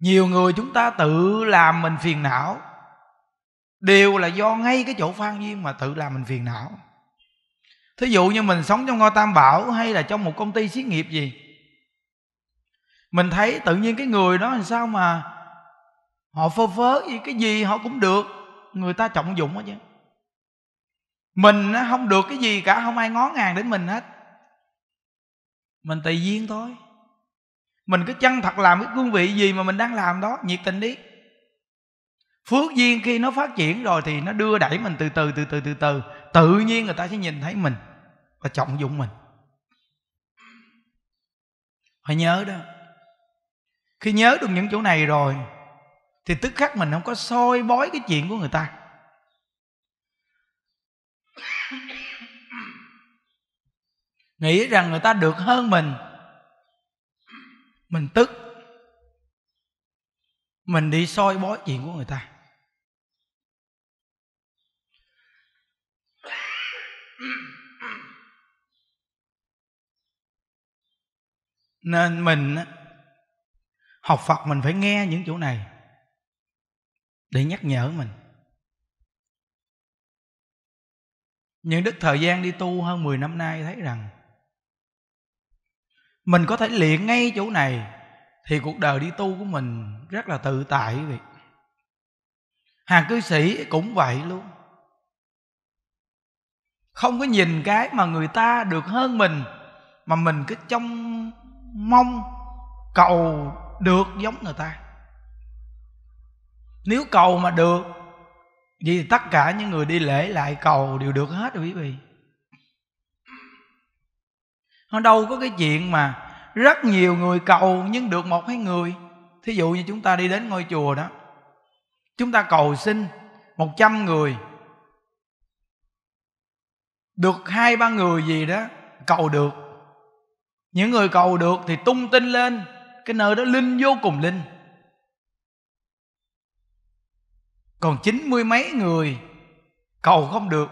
nhiều người chúng ta tự làm mình phiền não đều là do ngay cái chỗ phan duyên mà tự làm mình phiền não thí dụ như mình sống trong ngôi tam bảo hay là trong một công ty xí nghiệp gì mình thấy tự nhiên cái người đó làm sao mà họ phơ phớ gì cái gì họ cũng được người ta trọng dụng hết chứ mình không được cái gì cả không ai ngó ngàng đến mình hết mình tùy duyên thôi mình cứ chân thật làm cái cương vị gì mà mình đang làm đó nhiệt tình đi phước duyên khi nó phát triển rồi thì nó đưa đẩy mình từ từ từ từ từ từ tự nhiên người ta sẽ nhìn thấy mình và trọng dụng mình phải nhớ đó khi nhớ được những chỗ này rồi thì tức khắc mình không có soi bói cái chuyện của người ta nghĩ rằng người ta được hơn mình mình tức mình đi soi bói chuyện của người ta nên mình học phật mình phải nghe những chỗ này để nhắc nhở mình những đức thời gian đi tu hơn 10 năm nay thấy rằng mình có thể luyện ngay chỗ này thì cuộc đời đi tu của mình rất là tự tại quý vị hàng cư sĩ cũng vậy luôn không có nhìn cái mà người ta được hơn mình mà mình cứ trông mong cầu được giống người ta nếu cầu mà được thì tất cả những người đi lễ lại cầu đều được hết rồi quý vị nó đâu có cái chuyện mà rất nhiều người cầu nhưng được một hai người thí dụ như chúng ta đi đến ngôi chùa đó chúng ta cầu xin 100 người được hai ba người gì đó cầu được những người cầu được thì tung tin lên cái nơi đó linh vô cùng linh còn chín mươi mấy người cầu không được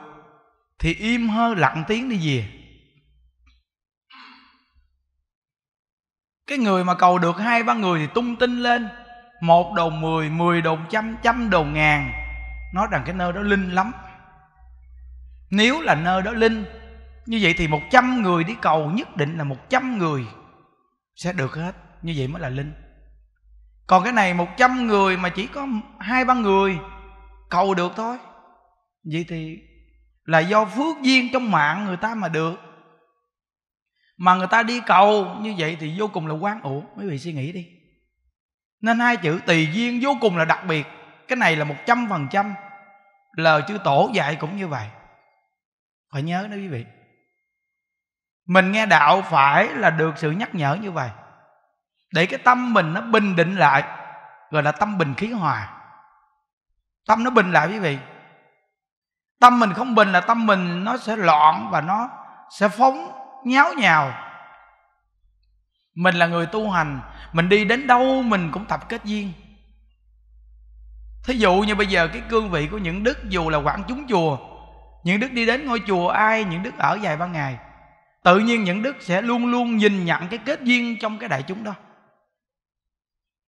thì im hơi lặng tiếng đi về cái người mà cầu được hai ba người thì tung tin lên một đầu mười mười đầu trăm trăm đầu ngàn nói rằng cái nơi đó linh lắm nếu là nơi đó linh như vậy thì một trăm người đi cầu nhất định là một trăm người sẽ được hết như vậy mới là linh còn cái này một trăm người mà chỉ có hai ba người cầu được thôi vậy thì là do phước duyên trong mạng người ta mà được mà người ta đi cầu như vậy thì vô cùng là quan uổng mấy vị suy nghĩ đi nên hai chữ tùy duyên vô cùng là đặc biệt cái này là một trăm phần trăm lời chư tổ dạy cũng như vậy phải nhớ đó quý vị mình nghe đạo phải là được sự nhắc nhở như vậy để cái tâm mình nó bình định lại gọi là tâm bình khí hòa tâm nó bình lại quý vị tâm mình không bình là tâm mình nó sẽ loạn và nó sẽ phóng nháo nhào mình là người tu hành mình đi đến đâu mình cũng tập kết duyên thí dụ như bây giờ cái cương vị của những đức dù là quản chúng chùa những đức đi đến ngôi chùa ai những đức ở vài ba ngày tự nhiên những đức sẽ luôn luôn nhìn nhận cái kết duyên trong cái đại chúng đó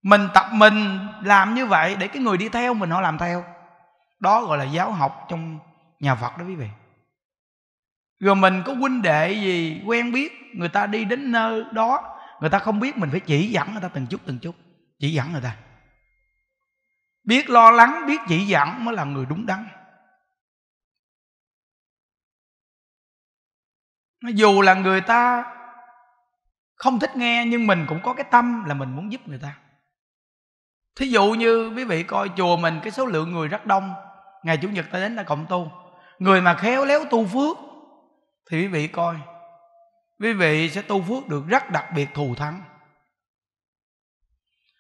mình tập mình làm như vậy để cái người đi theo mình họ làm theo đó gọi là giáo học trong nhà phật đó quý vị rồi mình có huynh đệ gì quen biết người ta đi đến nơi đó người ta không biết mình phải chỉ dẫn người ta từng chút từng chút chỉ dẫn người ta biết lo lắng biết chỉ dẫn mới là người đúng đắn dù là người ta không thích nghe nhưng mình cũng có cái tâm là mình muốn giúp người ta thí dụ như quý vị coi chùa mình cái số lượng người rất đông ngày chủ nhật ta đến là cộng tu người mà khéo léo tu phước thì quý vị coi quý vị sẽ tu phước được rất đặc biệt thù thắng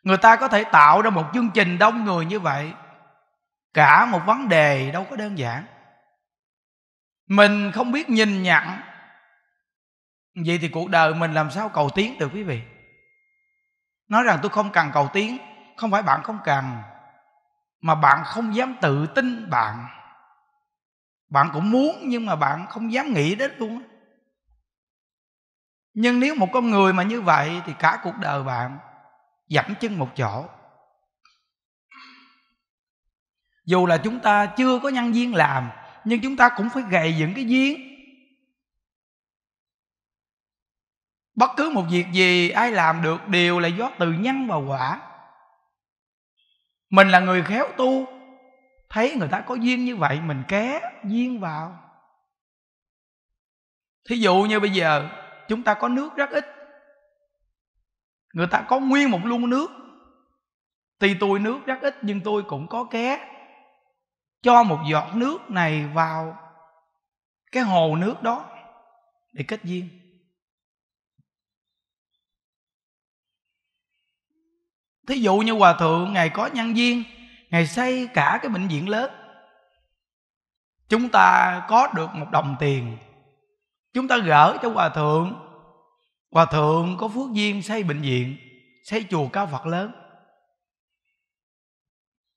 người ta có thể tạo ra một chương trình đông người như vậy cả một vấn đề đâu có đơn giản mình không biết nhìn nhận vậy thì cuộc đời mình làm sao cầu tiến được quý vị nói rằng tôi không cần cầu tiến không phải bạn không cần mà bạn không dám tự tin bạn bạn cũng muốn nhưng mà bạn không dám nghĩ đến luôn nhưng nếu một con người mà như vậy thì cả cuộc đời bạn dẫm chân một chỗ dù là chúng ta chưa có nhân viên làm nhưng chúng ta cũng phải gầy dựng cái duyên bất cứ một việc gì ai làm được đều là do từ nhân và quả mình là người khéo tu thấy người ta có duyên như vậy mình ké duyên vào thí dụ như bây giờ chúng ta có nước rất ít người ta có nguyên một luôn nước thì tôi nước rất ít nhưng tôi cũng có ké cho một giọt nước này vào cái hồ nước đó để kết duyên thí dụ như hòa thượng ngài có nhân duyên Ngài xây cả cái bệnh viện lớn Chúng ta có được một đồng tiền Chúng ta gỡ cho Hòa Thượng Hòa Thượng có phước duyên xây bệnh viện Xây chùa cao Phật lớn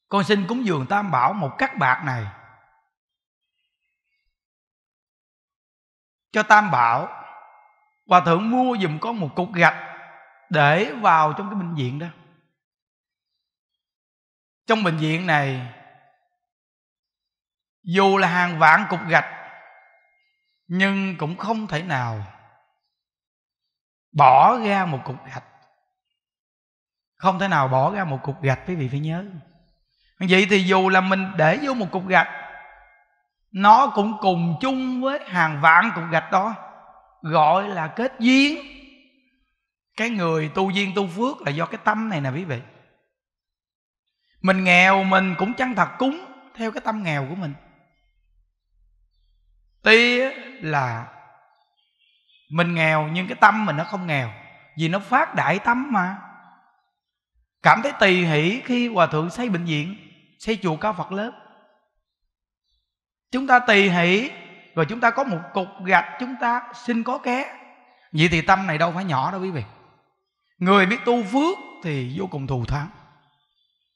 Con xin cúng dường Tam Bảo một cắt bạc này Cho Tam Bảo Hòa Thượng mua dùm con một cục gạch Để vào trong cái bệnh viện đó trong bệnh viện này dù là hàng vạn cục gạch nhưng cũng không thể nào bỏ ra một cục gạch không thể nào bỏ ra một cục gạch quý vị phải nhớ vậy thì dù là mình để vô một cục gạch nó cũng cùng chung với hàng vạn cục gạch đó gọi là kết duyên cái người tu duyên tu phước là do cái tâm này nè quý vị mình nghèo mình cũng chân thật cúng theo cái tâm nghèo của mình tí là mình nghèo nhưng cái tâm mình nó không nghèo vì nó phát đại tâm mà cảm thấy tỳ hỷ khi hòa thượng xây bệnh viện xây chùa cao phật lớn. chúng ta tỳ hỷ rồi chúng ta có một cục gạch chúng ta xin có ké vậy thì tâm này đâu phải nhỏ đâu quý vị người biết tu phước thì vô cùng thù thắng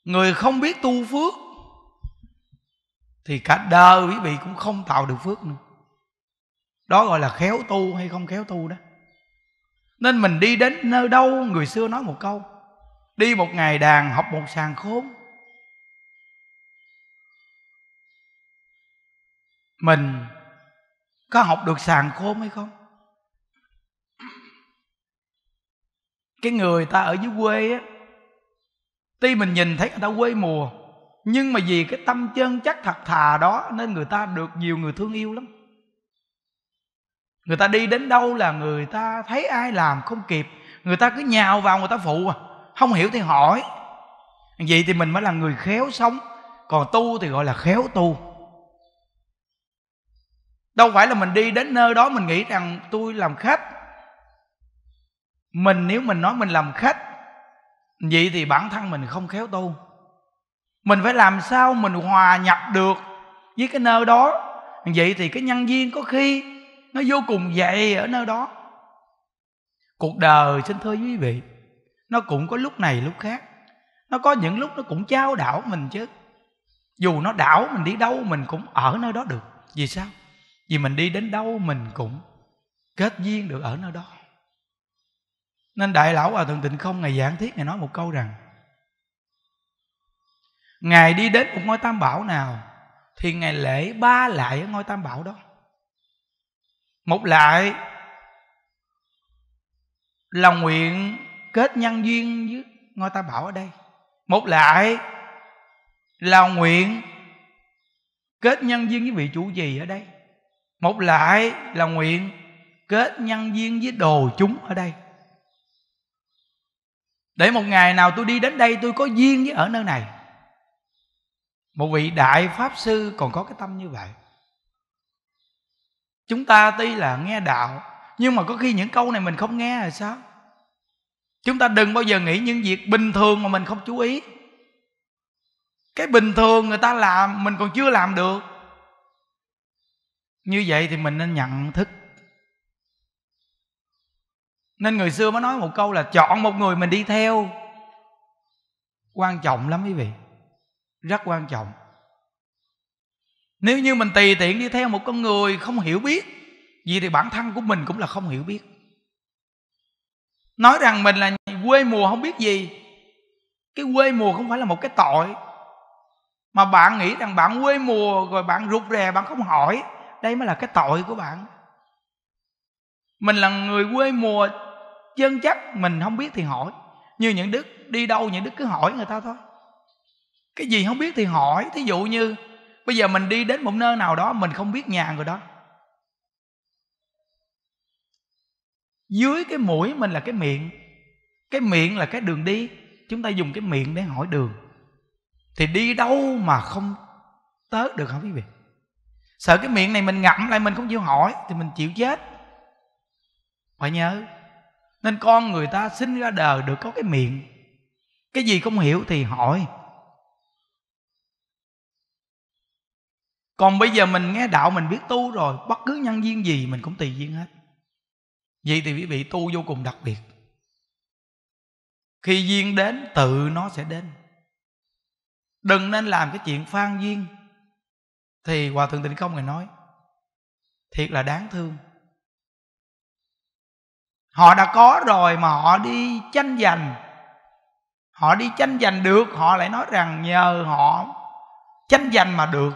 người không biết tu phước thì cả đời quý vị cũng không tạo được phước nữa đó gọi là khéo tu hay không khéo tu đó nên mình đi đến nơi đâu người xưa nói một câu đi một ngày đàn học một sàn khốn mình có học được sàn khôn hay không cái người ta ở dưới quê á tuy mình nhìn thấy người ta quê mùa nhưng mà vì cái tâm chân chắc thật thà đó nên người ta được nhiều người thương yêu lắm người ta đi đến đâu là người ta thấy ai làm không kịp người ta cứ nhào vào người ta phụ à không hiểu thì hỏi vậy thì mình mới là người khéo sống còn tu thì gọi là khéo tu đâu phải là mình đi đến nơi đó mình nghĩ rằng tôi làm khách mình nếu mình nói mình làm khách vậy thì bản thân mình không khéo tu mình phải làm sao mình hòa nhập được với cái nơi đó vậy thì cái nhân viên có khi nó vô cùng dày ở nơi đó cuộc đời xin thưa quý vị nó cũng có lúc này lúc khác nó có những lúc nó cũng trao đảo mình chứ dù nó đảo mình đi đâu mình cũng ở nơi đó được vì sao vì mình đi đến đâu mình cũng kết duyên được ở nơi đó nên đại lão hòa thượng tịnh không ngày giảng thiết ngài nói một câu rằng ngài đi đến một ngôi tam bảo nào thì ngài lễ ba lại ở ngôi tam bảo đó một lại là nguyện kết nhân duyên với ngôi tam bảo ở đây một lại là nguyện kết nhân duyên với vị chủ trì ở đây một lại là nguyện kết nhân duyên với đồ chúng ở đây để một ngày nào tôi đi đến đây tôi có duyên với ở nơi này một vị đại pháp sư còn có cái tâm như vậy chúng ta tuy là nghe đạo nhưng mà có khi những câu này mình không nghe là sao chúng ta đừng bao giờ nghĩ những việc bình thường mà mình không chú ý cái bình thường người ta làm mình còn chưa làm được như vậy thì mình nên nhận thức nên người xưa mới nói một câu là chọn một người mình đi theo quan trọng lắm quý vị rất quan trọng nếu như mình tùy tiện đi theo một con người không hiểu biết vì thì bản thân của mình cũng là không hiểu biết nói rằng mình là quê mùa không biết gì cái quê mùa không phải là một cái tội mà bạn nghĩ rằng bạn quê mùa rồi bạn rụt rè bạn không hỏi đây mới là cái tội của bạn mình là người quê mùa chân chắc mình không biết thì hỏi như những đức đi đâu những đức cứ hỏi người ta thôi cái gì không biết thì hỏi thí dụ như bây giờ mình đi đến một nơi nào đó mình không biết nhà người đó dưới cái mũi mình là cái miệng cái miệng là cái đường đi chúng ta dùng cái miệng để hỏi đường thì đi đâu mà không tới được không quý vị sợ cái miệng này mình ngậm lại mình không chịu hỏi thì mình chịu chết phải nhớ nên con người ta sinh ra đời được có cái miệng cái gì không hiểu thì hỏi còn bây giờ mình nghe đạo mình biết tu rồi bất cứ nhân viên gì mình cũng tùy duyên hết vậy thì quý vị tu vô cùng đặc biệt khi duyên đến tự nó sẽ đến đừng nên làm cái chuyện phan duyên thì hòa thượng tịnh không ngài nói thiệt là đáng thương họ đã có rồi mà họ đi tranh giành họ đi tranh giành được họ lại nói rằng nhờ họ tranh giành mà được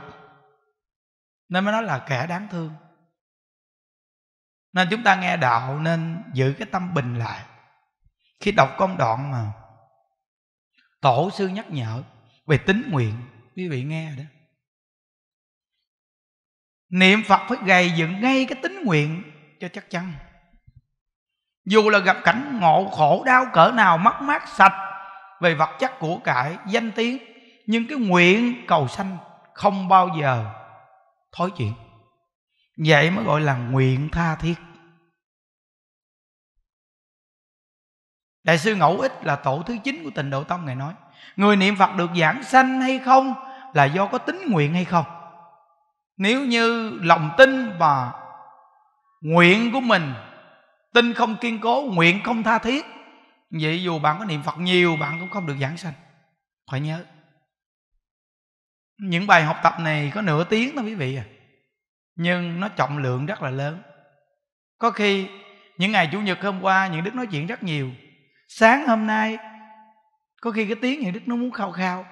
nên mới nói là kẻ đáng thương nên chúng ta nghe đạo nên giữ cái tâm bình lại khi đọc công đoạn mà tổ sư nhắc nhở về tín nguyện quý vị nghe đó niệm phật phải gầy dựng ngay cái tín nguyện cho chắc chắn dù là gặp cảnh ngộ khổ đau cỡ nào mất mát sạch về vật chất của cải danh tiếng nhưng cái nguyện cầu sanh không bao giờ thối chuyện vậy mới gọi là nguyện tha thiết đại sư ngẫu ích là tổ thứ chín của tịnh độ tông ngài nói người niệm phật được giảng sanh hay không là do có tính nguyện hay không nếu như lòng tin và nguyện của mình tin không kiên cố nguyện không tha thiết vậy dù bạn có niệm phật nhiều bạn cũng không được giảng sanh phải nhớ những bài học tập này có nửa tiếng thôi quý vị à nhưng nó trọng lượng rất là lớn có khi những ngày chủ nhật hôm qua những đức nói chuyện rất nhiều sáng hôm nay có khi cái tiếng những đức nó muốn khao khao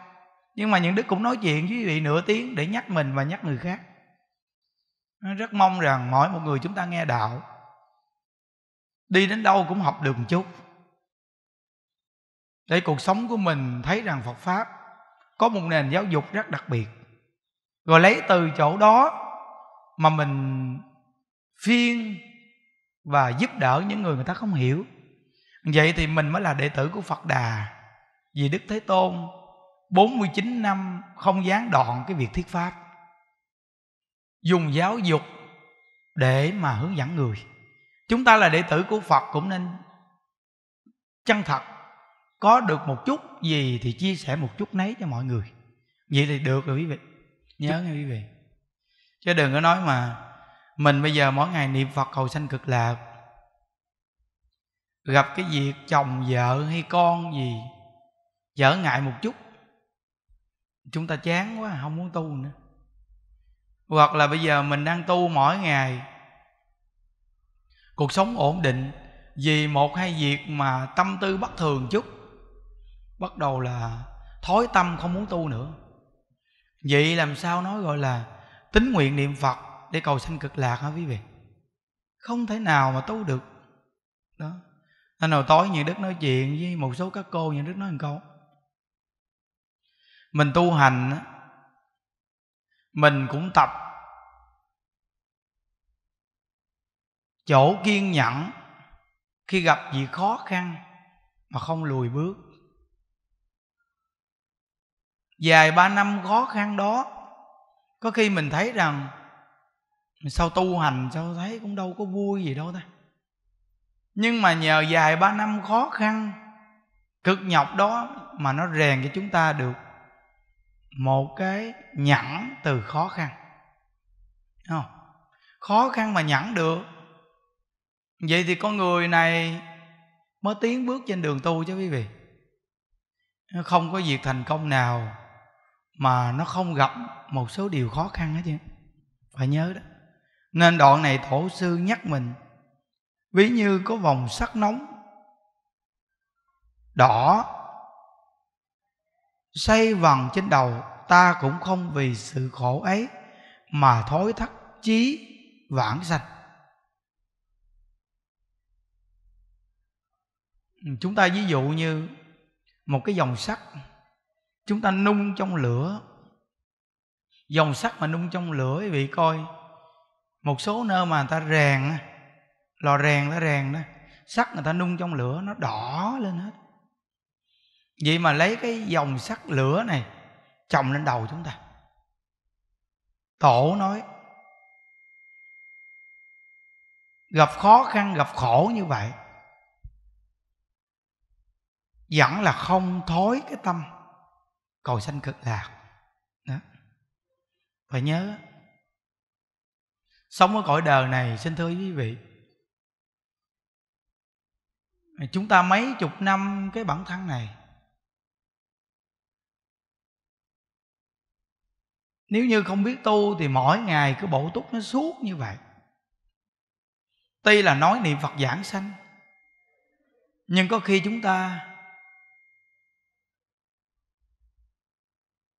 nhưng mà những đức cũng nói chuyện với quý vị nửa tiếng để nhắc mình và nhắc người khác nó rất mong rằng mỗi một người chúng ta nghe đạo đi đến đâu cũng học được một chút để cuộc sống của mình thấy rằng phật pháp có một nền giáo dục rất đặc biệt rồi lấy từ chỗ đó mà mình phiên và giúp đỡ những người người ta không hiểu vậy thì mình mới là đệ tử của phật đà vì đức thế tôn 49 năm không gián đoạn cái việc thuyết pháp dùng giáo dục để mà hướng dẫn người chúng ta là đệ tử của phật cũng nên chân thật có được một chút gì thì chia sẻ một chút nấy cho mọi người vậy thì được rồi quý vị nhớ nghe quý vị chứ đừng có nói mà mình bây giờ mỗi ngày niệm phật cầu sanh cực lạc gặp cái việc chồng vợ hay con gì dở ngại một chút chúng ta chán quá không muốn tu nữa hoặc là bây giờ mình đang tu mỗi ngày cuộc sống ổn định vì một hai việc mà tâm tư bất thường chút bắt đầu là thói tâm không muốn tu nữa vậy làm sao nói gọi là tính nguyện niệm phật để cầu sanh cực lạc hả quý vị không thể nào mà tu được đó anh nào tối nhà đức nói chuyện với một số các cô như đức nói một câu mình tu hành mình cũng tập chỗ kiên nhẫn khi gặp gì khó khăn mà không lùi bước dài ba năm khó khăn đó có khi mình thấy rằng sao tu hành sao thấy cũng đâu có vui gì đâu ta nhưng mà nhờ dài ba năm khó khăn cực nhọc đó mà nó rèn cho chúng ta được một cái nhẫn từ khó khăn không? khó khăn mà nhẫn được vậy thì con người này mới tiến bước trên đường tu chứ quý vị không có việc thành công nào mà nó không gặp một số điều khó khăn hết chứ phải nhớ đó nên đoạn này tổ sư nhắc mình ví như có vòng sắt nóng đỏ xây vằn trên đầu ta cũng không vì sự khổ ấy mà thối thắt chí vãng sạch chúng ta ví dụ như một cái dòng sắt chúng ta nung trong lửa dòng sắt mà nung trong lửa quý vị coi một số nơi mà người ta rèn lò rèn ta rèn đó sắt người ta nung trong lửa nó đỏ lên hết vậy mà lấy cái dòng sắt lửa này chồng lên đầu chúng ta tổ nói gặp khó khăn gặp khổ như vậy dẫn là không thối cái tâm cầu sanh cực lạc đó. phải nhớ sống ở cõi đời này xin thưa quý vị chúng ta mấy chục năm cái bản thân này nếu như không biết tu thì mỗi ngày cứ bổ túc nó suốt như vậy tuy là nói niệm phật giảng sanh nhưng có khi chúng ta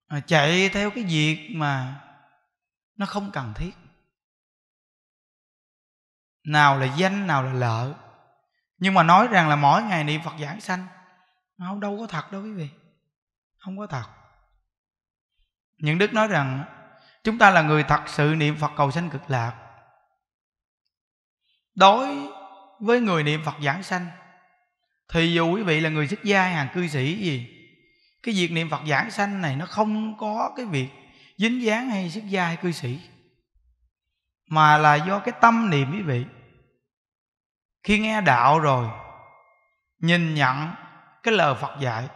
à, chạy theo cái việc mà nó không cần thiết nào là danh nào là lợi nhưng mà nói rằng là mỗi ngày niệm phật giảng sanh nó đâu có thật đâu quý vị không có thật những đức nói rằng chúng ta là người thật sự niệm phật cầu sanh cực lạc đối với người niệm phật giảng sanh thì dù quý vị là người xuất gia hàng cư sĩ gì cái việc niệm phật giảng sanh này nó không có cái việc dính dáng hay sức gia hay cư sĩ mà là do cái tâm niệm quý vị khi nghe đạo rồi nhìn nhận cái lời phật dạy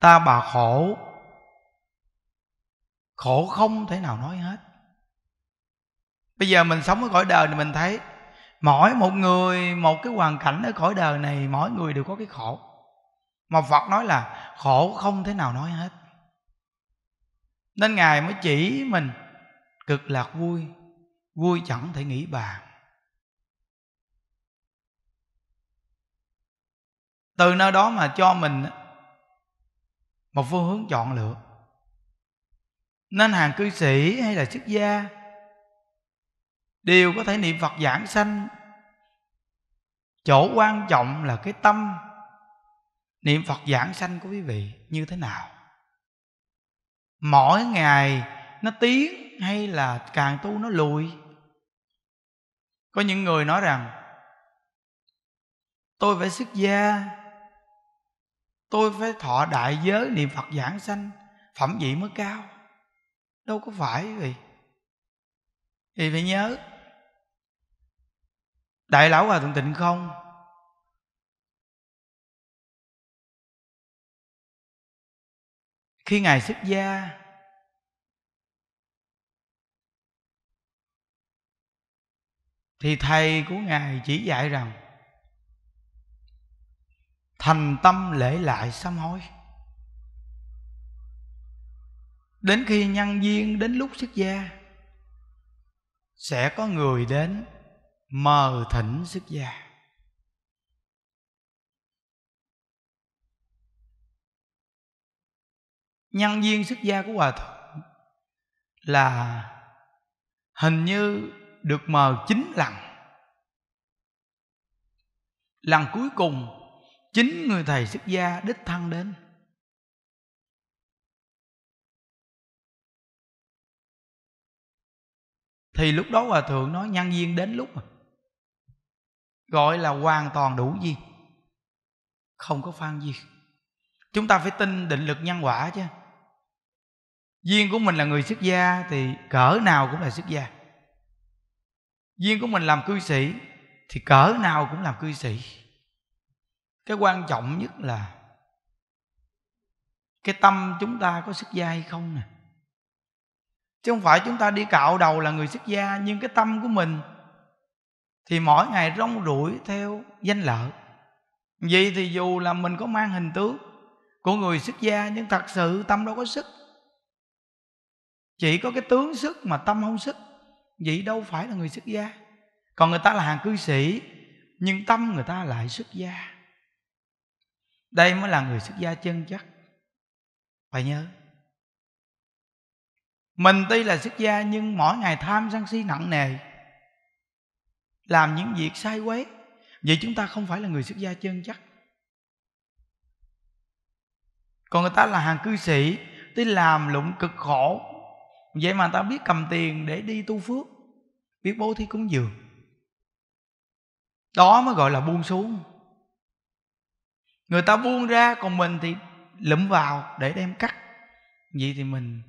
ta bà khổ khổ không thể nào nói hết bây giờ mình sống ở cõi đời thì mình thấy mỗi một người một cái hoàn cảnh ở cõi đời này mỗi người đều có cái khổ mà phật nói là khổ không thể nào nói hết nên ngài mới chỉ mình cực lạc vui vui chẳng thể nghĩ bàn từ nơi đó mà cho mình một phương hướng chọn lựa nên hàng cư sĩ hay là xuất gia đều có thể niệm phật giảng sanh chỗ quan trọng là cái tâm niệm phật giảng sanh của quý vị như thế nào mỗi ngày nó tiến hay là càng tu nó lùi có những người nói rằng tôi phải xuất gia tôi phải thọ đại giới niệm phật giảng sanh phẩm vị mới cao đâu có phải vì thì phải nhớ đại lão hòa thượng tịnh không khi ngài xuất gia thì thầy của ngài chỉ dạy rằng thành tâm lễ lại sám hối đến khi nhân duyên đến lúc xuất gia sẽ có người đến mờ thỉnh xuất gia nhân viên xuất gia của hòa thượng là hình như được mời chín lần lần cuối cùng chính người thầy xuất gia đích thân đến thì lúc đó hòa thượng nói nhân viên đến lúc rồi à. gọi là hoàn toàn đủ gì không có phan gì chúng ta phải tin định lực nhân quả chứ duyên của mình là người xuất gia thì cỡ nào cũng là xuất gia duyên của mình làm cư sĩ thì cỡ nào cũng làm cư sĩ cái quan trọng nhất là cái tâm chúng ta có xuất gia hay không nè chứ không phải chúng ta đi cạo đầu là người xuất gia nhưng cái tâm của mình thì mỗi ngày rong ruổi theo danh lợi vậy thì dù là mình có mang hình tướng của người xuất gia nhưng thật sự tâm đâu có sức chỉ có cái tướng sức mà tâm không sức vậy đâu phải là người xuất gia còn người ta là hàng cư sĩ nhưng tâm người ta lại xuất gia đây mới là người xuất gia chân chắc phải nhớ mình tuy là xuất gia nhưng mỗi ngày tham sân si nặng nề làm những việc sai quấy vậy chúng ta không phải là người xuất gia chân chắc còn người ta là hàng cư sĩ tuy làm lụng cực khổ vậy mà ta biết cầm tiền để đi tu phước biết bố thí cúng dường đó mới gọi là buông xuống người ta buông ra còn mình thì lụm vào để đem cắt vậy thì mình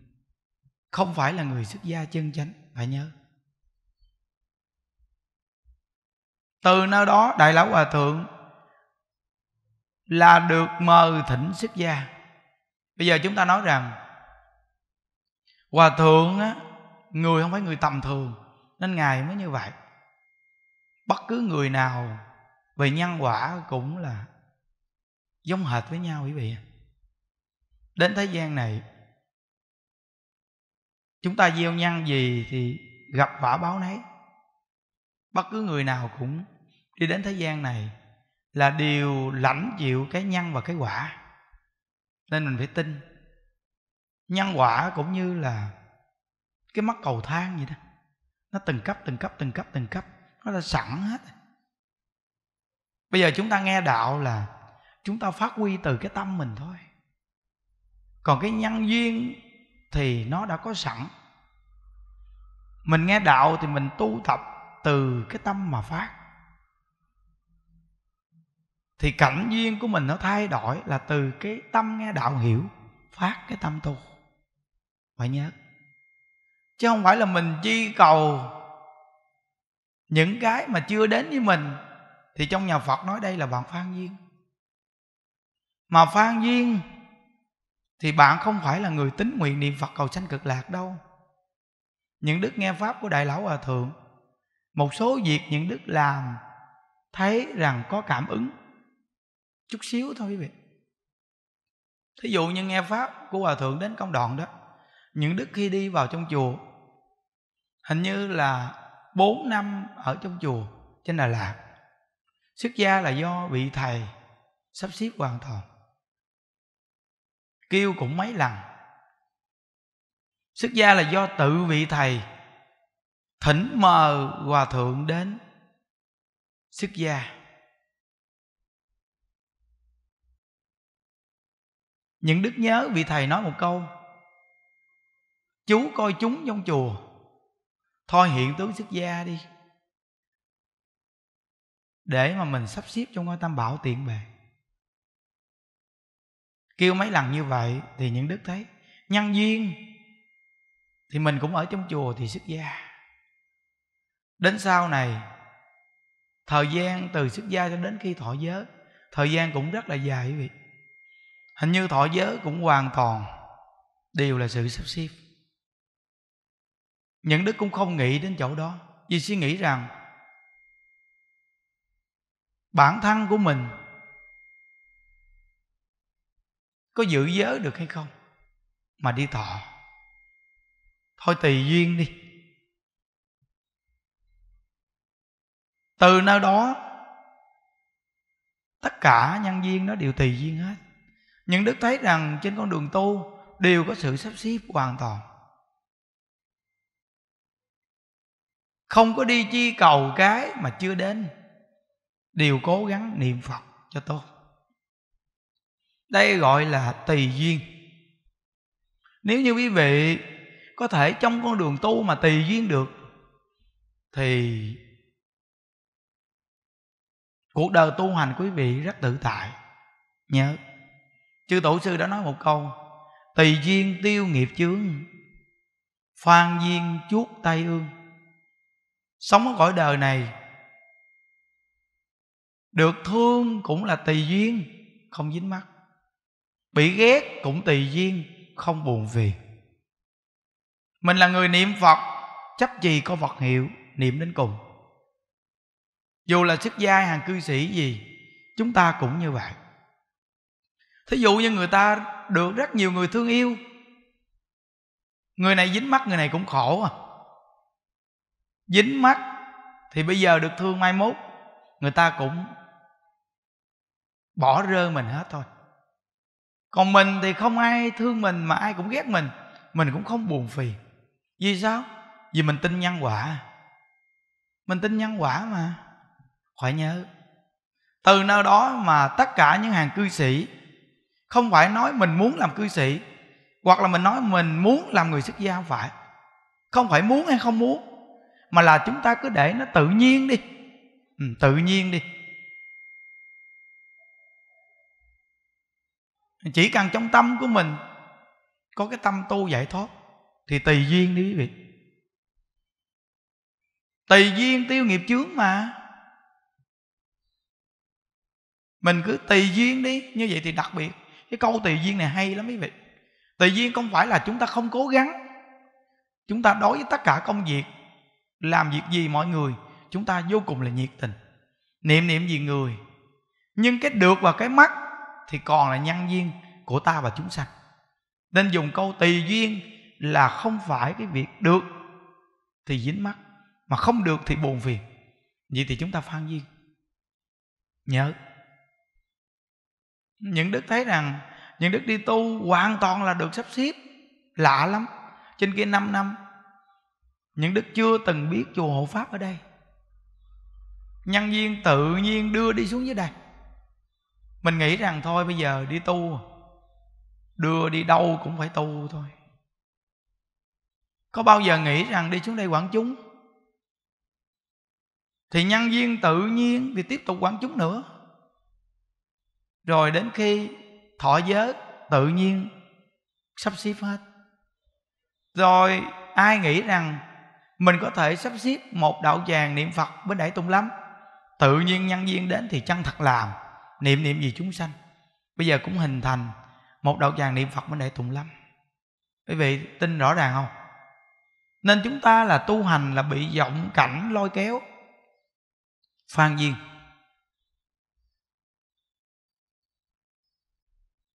không phải là người xuất gia chân chánh phải nhớ từ nơi đó đại lão hòa thượng là được mời thỉnh xuất gia bây giờ chúng ta nói rằng hòa thượng á người không phải người tầm thường nên ngài mới như vậy bất cứ người nào về nhân quả cũng là giống hệt với nhau quý vị đến thế gian này chúng ta gieo nhân gì thì gặp quả báo nấy bất cứ người nào cũng đi đến thế gian này là đều lãnh chịu cái nhân và cái quả nên mình phải tin nhân quả cũng như là cái mắt cầu thang vậy đó nó từng cấp từng cấp từng cấp từng cấp nó đã sẵn hết bây giờ chúng ta nghe đạo là chúng ta phát huy từ cái tâm mình thôi còn cái nhân duyên thì nó đã có sẵn mình nghe đạo thì mình tu tập từ cái tâm mà phát thì cảnh duyên của mình nó thay đổi là từ cái tâm nghe đạo hiểu phát cái tâm tu phải nhớ chứ không phải là mình chi cầu những cái mà chưa đến với mình thì trong nhà phật nói đây là bạn phan duyên mà phan duyên thì bạn không phải là người tính nguyện niệm phật cầu sanh cực lạc đâu những đức nghe pháp của đại lão hòa thượng một số việc những đức làm thấy rằng có cảm ứng chút xíu thôi quý vị thí dụ như nghe pháp của hòa thượng đến công đoạn đó những đức khi đi vào trong chùa hình như là 4 năm ở trong chùa trên Đà Lạt xuất gia là do vị thầy sắp xếp hoàn toàn kêu cũng mấy lần xuất gia là do tự vị thầy thỉnh mờ hòa thượng đến xuất gia những đức nhớ vị thầy nói một câu chú coi chúng trong chùa thôi hiện tướng xuất gia đi để mà mình sắp xếp cho ngôi tam bảo tiện bề kêu mấy lần như vậy thì những đức thấy nhân duyên thì mình cũng ở trong chùa thì xuất gia đến sau này thời gian từ xuất gia cho đến khi thọ giới thời gian cũng rất là dài quý vị hình như thọ giới cũng hoàn toàn đều là sự sắp xếp những đức cũng không nghĩ đến chỗ đó vì suy nghĩ rằng bản thân của mình có giữ giới được hay không mà đi thọ thôi tùy duyên đi từ nơi đó tất cả nhân viên nó đều tùy duyên hết những đức thấy rằng trên con đường tu đều có sự sắp xếp hoàn toàn không có đi chi cầu cái mà chưa đến đều cố gắng niệm phật cho tốt đây gọi là tùy duyên nếu như quý vị có thể trong con đường tu mà tùy duyên được thì cuộc đời tu hành quý vị rất tự tại nhớ chư tổ sư đã nói một câu tùy duyên tiêu nghiệp chướng phan duyên chuốt tay ương sống ở cõi đời này được thương cũng là tùy duyên không dính mắt bị ghét cũng tùy duyên không buồn phiền mình là người niệm phật chấp gì có phật hiệu niệm đến cùng dù là sức gia hàng cư sĩ gì chúng ta cũng như vậy thí dụ như người ta được rất nhiều người thương yêu người này dính mắt người này cũng khổ à dính mắt thì bây giờ được thương mai mốt người ta cũng bỏ rơi mình hết thôi còn mình thì không ai thương mình mà ai cũng ghét mình mình cũng không buồn phiền vì sao vì mình tin nhân quả mình tin nhân quả mà phải nhớ từ nơi đó mà tất cả những hàng cư sĩ không phải nói mình muốn làm cư sĩ hoặc là mình nói mình muốn làm người xuất gia không phải không phải muốn hay không muốn mà là chúng ta cứ để nó tự nhiên đi ừ, tự nhiên đi chỉ cần trong tâm của mình có cái tâm tu giải thoát thì tùy duyên đi quý vị tùy duyên tiêu nghiệp chướng mà mình cứ tùy duyên đi như vậy thì đặc biệt cái câu tùy duyên này hay lắm quý vị tùy duyên không phải là chúng ta không cố gắng chúng ta đối với tất cả công việc làm việc gì mọi người chúng ta vô cùng là nhiệt tình niệm niệm gì người nhưng cái được và cái mắt thì còn là nhân duyên của ta và chúng sanh nên dùng câu tùy duyên là không phải cái việc được thì dính mắt mà không được thì buồn phiền vậy thì chúng ta phan duyên nhớ những đức thấy rằng những đức đi tu hoàn toàn là được sắp xếp lạ lắm trên kia 5 năm những đức chưa từng biết chùa hộ pháp ở đây nhân viên tự nhiên đưa đi xuống dưới đây mình nghĩ rằng thôi bây giờ đi tu đưa đi đâu cũng phải tu thôi có bao giờ nghĩ rằng đi xuống đây quản chúng thì nhân viên tự nhiên thì tiếp tục quản chúng nữa rồi đến khi thọ giới tự nhiên sắp xếp hết rồi ai nghĩ rằng mình có thể sắp xếp một đạo tràng niệm phật bên đại tung lắm tự nhiên nhân viên đến thì chân thật làm niệm niệm gì chúng sanh bây giờ cũng hình thành một đạo tràng niệm phật bên đại tung lắm quý vị tin rõ ràng không nên chúng ta là tu hành là bị vọng cảnh lôi kéo phan duyên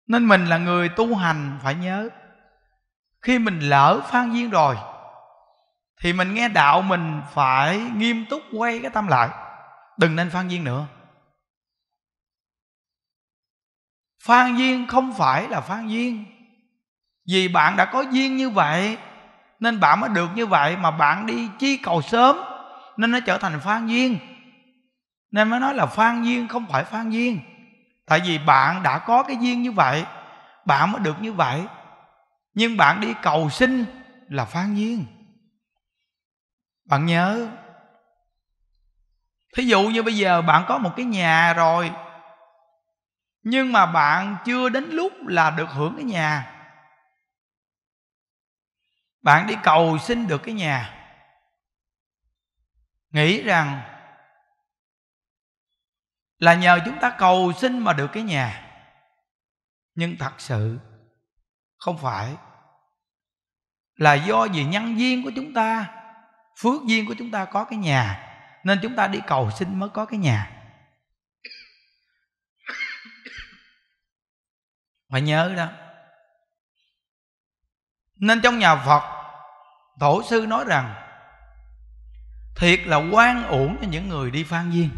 nên mình là người tu hành phải nhớ khi mình lỡ phan duyên rồi thì mình nghe đạo mình phải nghiêm túc quay cái tâm lại đừng nên phan duyên nữa phan duyên không phải là phan duyên vì bạn đã có duyên như vậy nên bạn mới được như vậy mà bạn đi chi cầu sớm nên nó trở thành phan duyên nên mới nói là phan duyên không phải phan duyên tại vì bạn đã có cái duyên như vậy bạn mới được như vậy nhưng bạn đi cầu sinh là phan duyên bạn nhớ thí dụ như bây giờ bạn có một cái nhà rồi nhưng mà bạn chưa đến lúc là được hưởng cái nhà bạn đi cầu xin được cái nhà nghĩ rằng là nhờ chúng ta cầu xin mà được cái nhà nhưng thật sự không phải là do vì nhân duyên của chúng ta phước duyên của chúng ta có cái nhà nên chúng ta đi cầu xin mới có cái nhà phải nhớ đó nên trong nhà phật tổ sư nói rằng thiệt là quan uổng cho những người đi phan duyên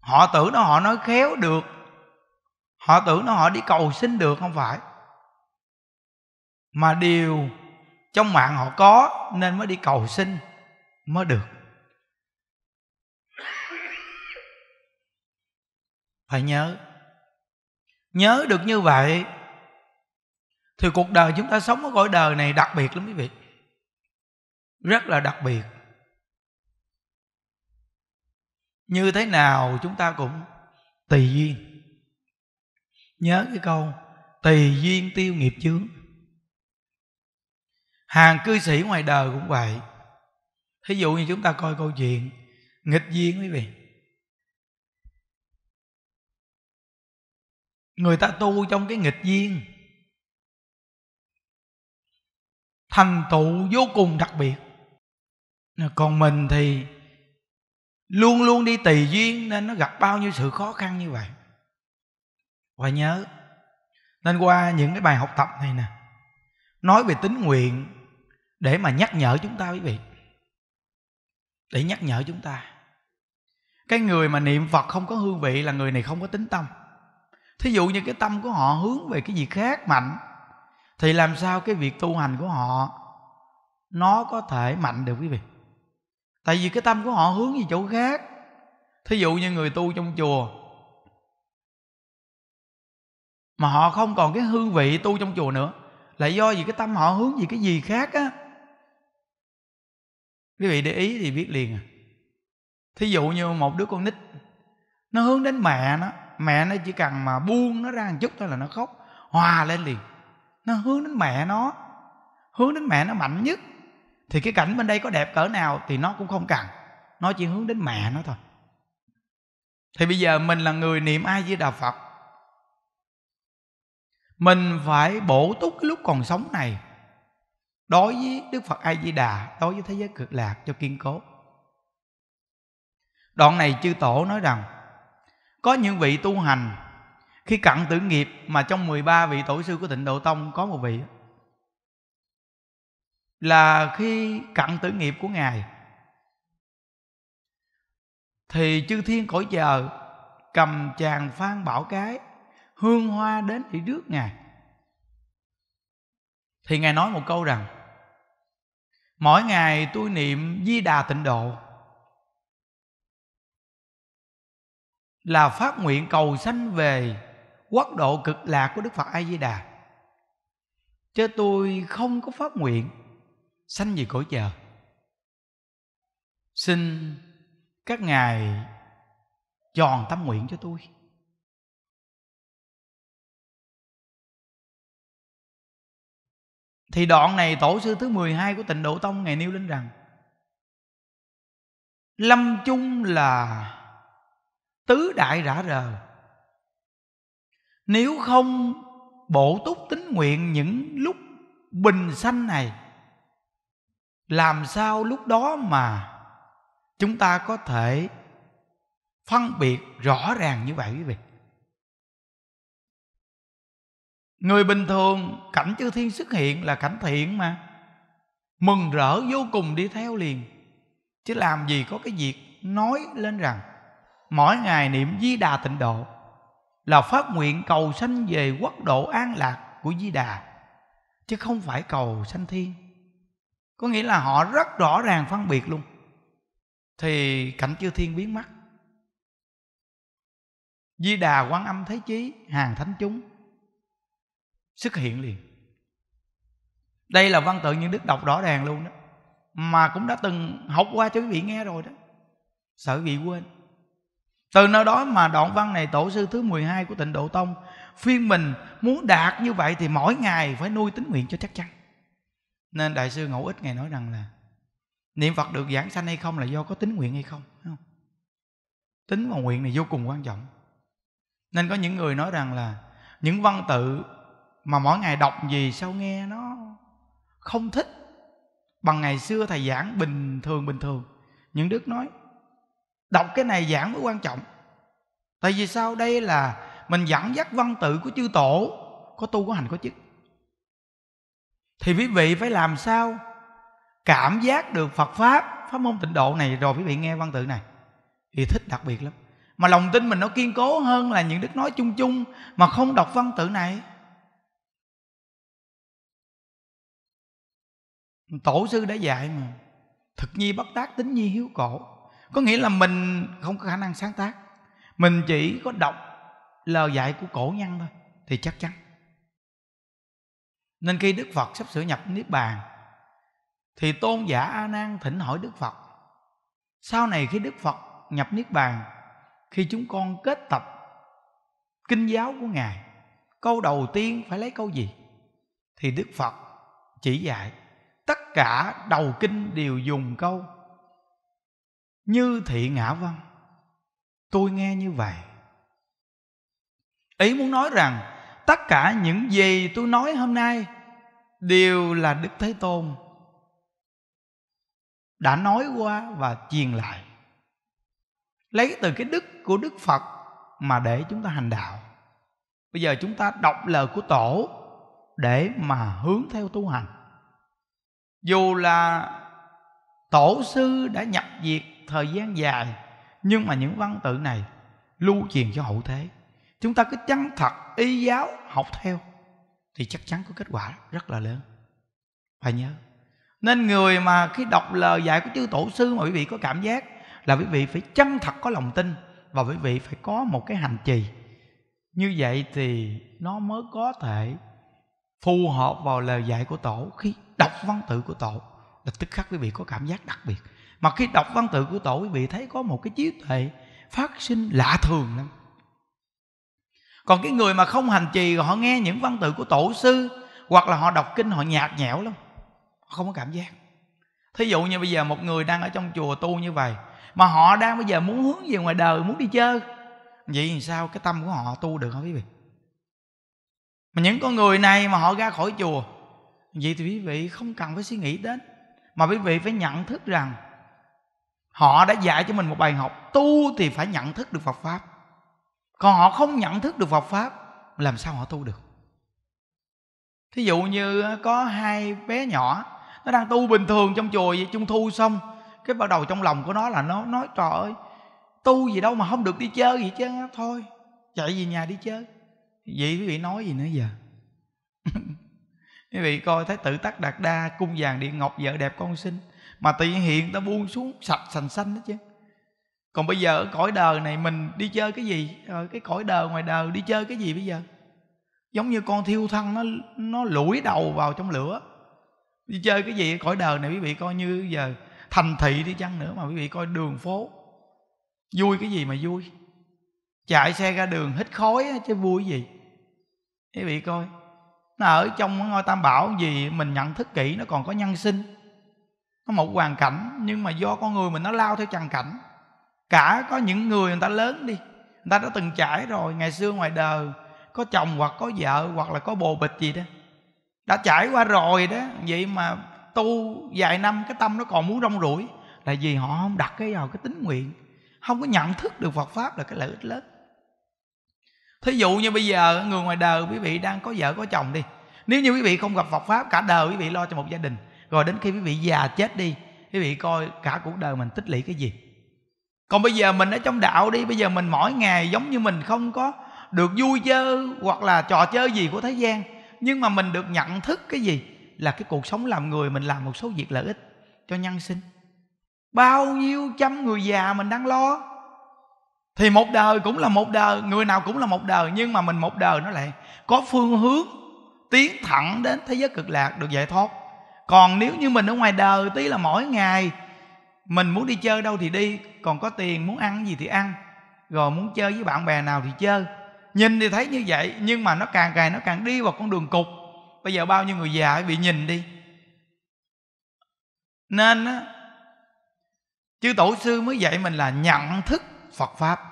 họ tưởng nó họ nói khéo được họ tưởng nó họ đi cầu xin được không phải mà điều trong mạng họ có nên mới đi cầu xin mới được phải nhớ nhớ được như vậy thì cuộc đời chúng ta sống ở cõi đời này đặc biệt lắm quý vị rất là đặc biệt như thế nào chúng ta cũng tùy duyên nhớ cái câu tùy duyên tiêu nghiệp chướng hàng cư sĩ ngoài đời cũng vậy thí dụ như chúng ta coi câu chuyện nghịch duyên quý vị người ta tu trong cái nghịch duyên thành tựu vô cùng đặc biệt còn mình thì luôn luôn đi tùy duyên nên nó gặp bao nhiêu sự khó khăn như vậy và nhớ nên qua những cái bài học tập này nè nói về tính nguyện để mà nhắc nhở chúng ta quý vị để nhắc nhở chúng ta cái người mà niệm phật không có hương vị là người này không có tính tâm thí dụ như cái tâm của họ hướng về cái gì khác mạnh thì làm sao cái việc tu hành của họ nó có thể mạnh được quý vị tại vì cái tâm của họ hướng về chỗ khác thí dụ như người tu trong chùa mà họ không còn cái hương vị tu trong chùa nữa là do vì cái tâm họ hướng về cái gì khác á quý vị để ý thì biết liền à. thí dụ như một đứa con nít nó hướng đến mẹ nó mẹ nó chỉ cần mà buông nó ra một chút thôi là nó khóc hòa lên liền nó hướng đến mẹ nó hướng đến mẹ nó mạnh nhất thì cái cảnh bên đây có đẹp cỡ nào thì nó cũng không cần nó chỉ hướng đến mẹ nó thôi thì bây giờ mình là người niệm ai với đạo phật mình phải bổ túc cái lúc còn sống này đối với Đức Phật A Di Đà, đối với thế giới cực lạc cho kiên cố. Đoạn này chư tổ nói rằng có những vị tu hành khi cận tử nghiệp mà trong 13 vị tổ sư của Tịnh Độ Tông có một vị là khi cận tử nghiệp của ngài thì chư thiên cõi chờ cầm chàng phan bảo cái hương hoa đến thì trước ngài thì ngài nói một câu rằng mỗi ngày tôi niệm di đà tịnh độ là phát nguyện cầu sanh về quốc độ cực lạc của đức phật a di đà chứ tôi không có phát nguyện sanh về cõi chờ xin các ngài tròn tâm nguyện cho tôi Thì đoạn này tổ sư thứ 12 của tịnh Độ Tông Ngài nêu lên rằng Lâm chung là tứ đại rã rờ Nếu không bổ túc tính nguyện những lúc bình sanh này Làm sao lúc đó mà chúng ta có thể phân biệt rõ ràng như vậy quý vị Người bình thường cảnh chư thiên xuất hiện là cảnh thiện mà Mừng rỡ vô cùng đi theo liền Chứ làm gì có cái việc nói lên rằng Mỗi ngày niệm Di Đà tịnh độ Là phát nguyện cầu sanh về quốc độ an lạc của Di Đà Chứ không phải cầu sanh thiên Có nghĩa là họ rất rõ ràng phân biệt luôn Thì cảnh chư thiên biến mất Di Đà quan âm thế chí hàng thánh chúng xuất hiện liền đây là văn tự những đức đọc rõ ràng luôn đó mà cũng đã từng học qua cho quý vị nghe rồi đó sợ bị quên từ nơi đó mà đoạn văn này tổ sư thứ 12 của tịnh độ tông phiên mình muốn đạt như vậy thì mỗi ngày phải nuôi tín nguyện cho chắc chắn nên đại sư ngẫu ích ngày nói rằng là niệm phật được giảng sanh hay không là do có tín nguyện hay không, không? tính và nguyện này vô cùng quan trọng nên có những người nói rằng là những văn tự mà mỗi ngày đọc gì sao nghe nó không thích bằng ngày xưa thầy giảng bình thường bình thường những đức nói đọc cái này giảng mới quan trọng tại vì sao đây là mình dẫn dắt văn tự của chư tổ có tu có hành có chức thì quý vị phải làm sao cảm giác được phật pháp pháp môn tịnh độ này rồi quý vị nghe văn tự này thì thích đặc biệt lắm mà lòng tin mình nó kiên cố hơn là những đức nói chung chung mà không đọc văn tự này tổ sư đã dạy mà thực nhi bất tác tính nhi hiếu cổ có nghĩa là mình không có khả năng sáng tác mình chỉ có đọc lời dạy của cổ nhân thôi thì chắc chắn nên khi đức phật sắp sửa nhập niết bàn thì tôn giả a nan thỉnh hỏi đức phật sau này khi đức phật nhập niết bàn khi chúng con kết tập kinh giáo của ngài câu đầu tiên phải lấy câu gì thì đức phật chỉ dạy tất cả đầu kinh đều dùng câu như thị ngã văn tôi nghe như vậy ý muốn nói rằng tất cả những gì tôi nói hôm nay đều là đức thế tôn đã nói qua và truyền lại lấy từ cái đức của đức phật mà để chúng ta hành đạo bây giờ chúng ta đọc lời của tổ để mà hướng theo tu hành dù là tổ sư đã nhập diệt thời gian dài nhưng mà những văn tự này lưu truyền cho hậu thế chúng ta cứ chân thật y giáo học theo thì chắc chắn có kết quả rất là lớn phải nhớ nên người mà khi đọc lời dạy của chư tổ sư mà quý vị có cảm giác là quý vị phải chân thật có lòng tin và quý vị phải có một cái hành trì như vậy thì nó mới có thể phù hợp vào lời dạy của tổ khi đọc văn tự của tổ là tức khắc quý vị có cảm giác đặc biệt mà khi đọc văn tự của tổ quý vị thấy có một cái trí tuệ phát sinh lạ thường lắm còn cái người mà không hành trì họ nghe những văn tự của tổ sư hoặc là họ đọc kinh họ nhạt nhẽo lắm họ không có cảm giác thí dụ như bây giờ một người đang ở trong chùa tu như vậy mà họ đang bây giờ muốn hướng về ngoài đời muốn đi chơi vậy thì sao cái tâm của họ tu được không quý vị mà những con người này mà họ ra khỏi chùa vậy thì quý vị không cần phải suy nghĩ đến mà quý vị phải nhận thức rằng họ đã dạy cho mình một bài học tu thì phải nhận thức được phật pháp còn họ không nhận thức được phật pháp làm sao họ tu được thí dụ như ờ, có hai bé nhỏ nó đang tu bình thường trong chùa vậy trung thu xong cái bắt đầu trong lòng của nó là nó nói trời ơi tu gì đâu mà không được đi chơi vậy chứ thôi chạy về nhà đi chơi vậy quý vị nói gì nữa giờ quý vị coi thấy tự tắc đạt đa cung vàng điện ngọc vợ đẹp con sinh mà tự nhiên hiện ta buông xuống sạch sành xanh đó chứ còn bây giờ ở cõi đời này mình đi chơi cái gì rồi ờ, cái cõi đời ngoài đời đi chơi cái gì bây giờ giống như con thiêu thân nó nó lủi đầu vào trong lửa đi chơi cái gì cõi đời này quý vị coi như giờ thành thị đi chăng nữa mà quý vị coi đường phố vui cái gì mà vui chạy xe ra đường hít khói chứ vui gì quý vị coi nó ở trong ngôi tam bảo gì mình nhận thức kỹ nó còn có nhân sinh có một hoàn cảnh nhưng mà do con người mình nó lao theo trần cảnh cả có những người người ta lớn đi người ta đã từng trải rồi ngày xưa ngoài đời có chồng hoặc có vợ hoặc là có bồ bịch gì đó đã trải qua rồi đó vậy mà tu vài năm cái tâm nó còn muốn rong ruổi là vì họ không đặt cái vào cái tính nguyện không có nhận thức được Phật pháp là cái lợi ích lớn thí dụ như bây giờ người ngoài đời quý vị đang có vợ có chồng đi nếu như quý vị không gặp Phật pháp cả đời quý vị lo cho một gia đình rồi đến khi quý vị già chết đi quý vị coi cả cuộc đời mình tích lũy cái gì còn bây giờ mình ở trong đạo đi bây giờ mình mỗi ngày giống như mình không có được vui chơi hoặc là trò chơi gì của thế gian nhưng mà mình được nhận thức cái gì là cái cuộc sống làm người mình làm một số việc lợi ích cho nhân sinh bao nhiêu trăm người già mình đang lo thì một đời cũng là một đời người nào cũng là một đời nhưng mà mình một đời nó lại có phương hướng tiến thẳng đến thế giới cực lạc được giải thoát còn nếu như mình ở ngoài đời tí là mỗi ngày mình muốn đi chơi đâu thì đi còn có tiền muốn ăn gì thì ăn rồi muốn chơi với bạn bè nào thì chơi nhìn thì thấy như vậy nhưng mà nó càng ngày nó càng đi vào con đường cục bây giờ bao nhiêu người già bị nhìn đi nên á chư tổ sư mới dạy mình là nhận thức phật pháp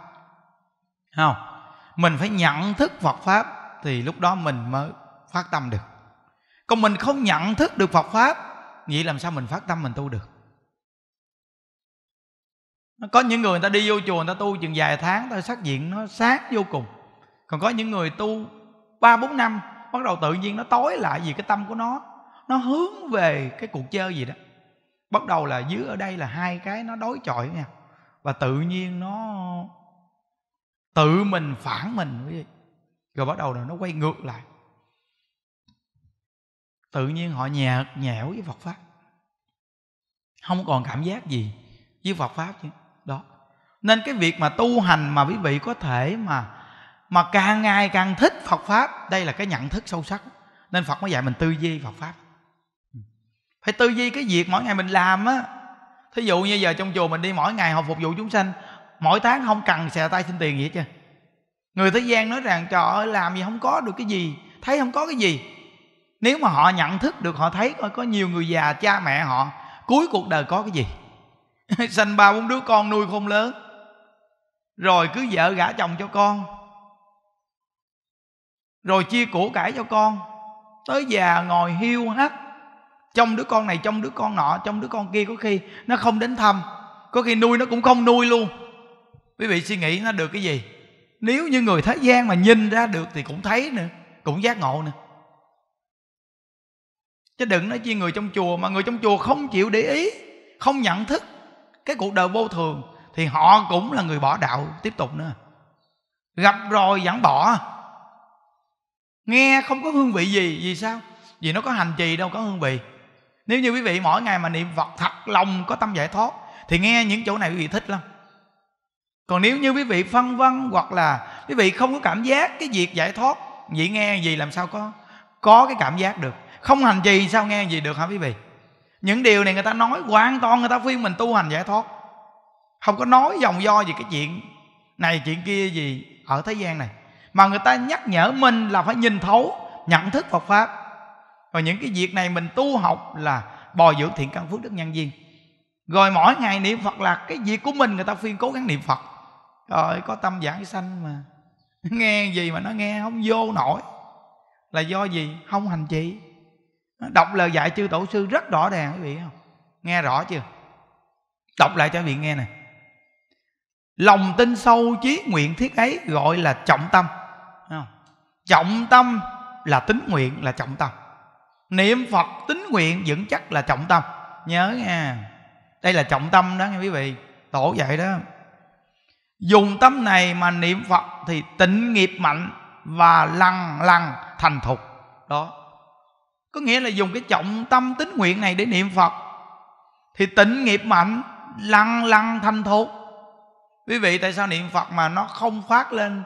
không mình phải nhận thức phật pháp thì lúc đó mình mới phát tâm được còn mình không nhận thức được phật pháp vậy làm sao mình phát tâm mình tu được có những người, người ta đi vô chùa người ta tu chừng vài tháng ta xác diện nó sát vô cùng còn có những người tu ba bốn năm bắt đầu tự nhiên nó tối lại vì cái tâm của nó nó hướng về cái cuộc chơi gì đó bắt đầu là dưới ở đây là hai cái nó đối chọi với và tự nhiên nó tự mình phản mình rồi bắt đầu là nó quay ngược lại tự nhiên họ nhạt nhẽo với Phật pháp không còn cảm giác gì với Phật pháp chứ đó nên cái việc mà tu hành mà quý vị có thể mà mà càng ngày càng thích Phật pháp đây là cái nhận thức sâu sắc nên Phật mới dạy mình tư duy Phật pháp ừ. phải tư duy cái việc mỗi ngày mình làm á thí dụ như giờ trong chùa mình đi mỗi ngày họ phục vụ chúng sanh mỗi tháng không cần xè tay xin tiền gì hết chứ người thế gian nói rằng trời ơi làm gì không có được cái gì thấy không có cái gì nếu mà họ nhận thức được họ thấy coi có nhiều người già cha mẹ họ cuối cuộc đời có cái gì sanh ba bốn đứa con nuôi không lớn rồi cứ vợ gả chồng cho con rồi chia củ cải cho con tới già ngồi hiu hắt trong đứa con này trong đứa con nọ trong đứa con kia có khi nó không đến thăm có khi nuôi nó cũng không nuôi luôn quý vị suy nghĩ nó được cái gì nếu như người thế gian mà nhìn ra được thì cũng thấy nữa cũng giác ngộ nữa chứ đừng nói chi người trong chùa mà người trong chùa không chịu để ý không nhận thức cái cuộc đời vô thường thì họ cũng là người bỏ đạo tiếp tục nữa gặp rồi vẫn bỏ nghe không có hương vị gì vì sao vì nó có hành trì đâu có hương vị nếu như quý vị mỗi ngày mà niệm phật thật lòng có tâm giải thoát thì nghe những chỗ này quý vị thích lắm còn nếu như quý vị phân vân hoặc là quý vị không có cảm giác cái việc giải thoát vậy nghe gì làm sao có có cái cảm giác được không hành trì sao nghe gì được hả quý vị những điều này người ta nói hoàn toàn người ta khuyên mình tu hành giải thoát không có nói dòng do gì cái chuyện này chuyện kia gì ở thế gian này mà người ta nhắc nhở mình là phải nhìn thấu nhận thức Phật pháp và những cái việc này mình tu học là bồi dưỡng thiện căn phước đức nhân duyên rồi mỗi ngày niệm phật là cái việc của mình người ta khuyên cố gắng niệm phật Trời có tâm giảng sanh mà Nghe gì mà nó nghe không vô nổi Là do gì? Không hành trì Đọc lời dạy chư tổ sư rất rõ ràng quý vị không? Nghe rõ chưa? Đọc lại cho quý vị nghe này Lòng tin sâu chí nguyện thiết ấy gọi là trọng tâm Trọng tâm là tính nguyện là trọng tâm Niệm Phật tính nguyện vững chắc là trọng tâm Nhớ nha Đây là trọng tâm đó nghe quý vị Tổ dạy đó dùng tâm này mà niệm phật thì tịnh nghiệp mạnh và lăng lăng thành thục đó có nghĩa là dùng cái trọng tâm tín nguyện này để niệm phật thì tịnh nghiệp mạnh lăng lăng thanh thục quý vị tại sao niệm phật mà nó không phát lên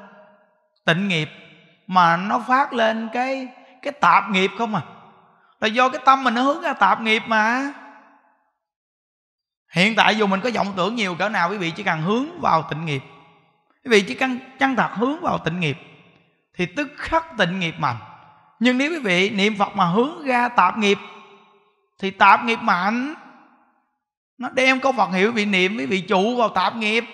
tịnh nghiệp mà nó phát lên cái cái tạp nghiệp không à là do cái tâm mình nó hướng ra tạp nghiệp mà hiện tại dù mình có vọng tưởng nhiều cỡ nào quý vị chỉ cần hướng vào tịnh nghiệp quý vị chỉ cần chân thật hướng vào tịnh nghiệp thì tức khắc tịnh nghiệp mạnh nhưng nếu quý vị niệm phật mà hướng ra tạp nghiệp thì tạp nghiệp mạnh nó đem có phật hiểu quý vị niệm quý vị trụ vào tạp nghiệp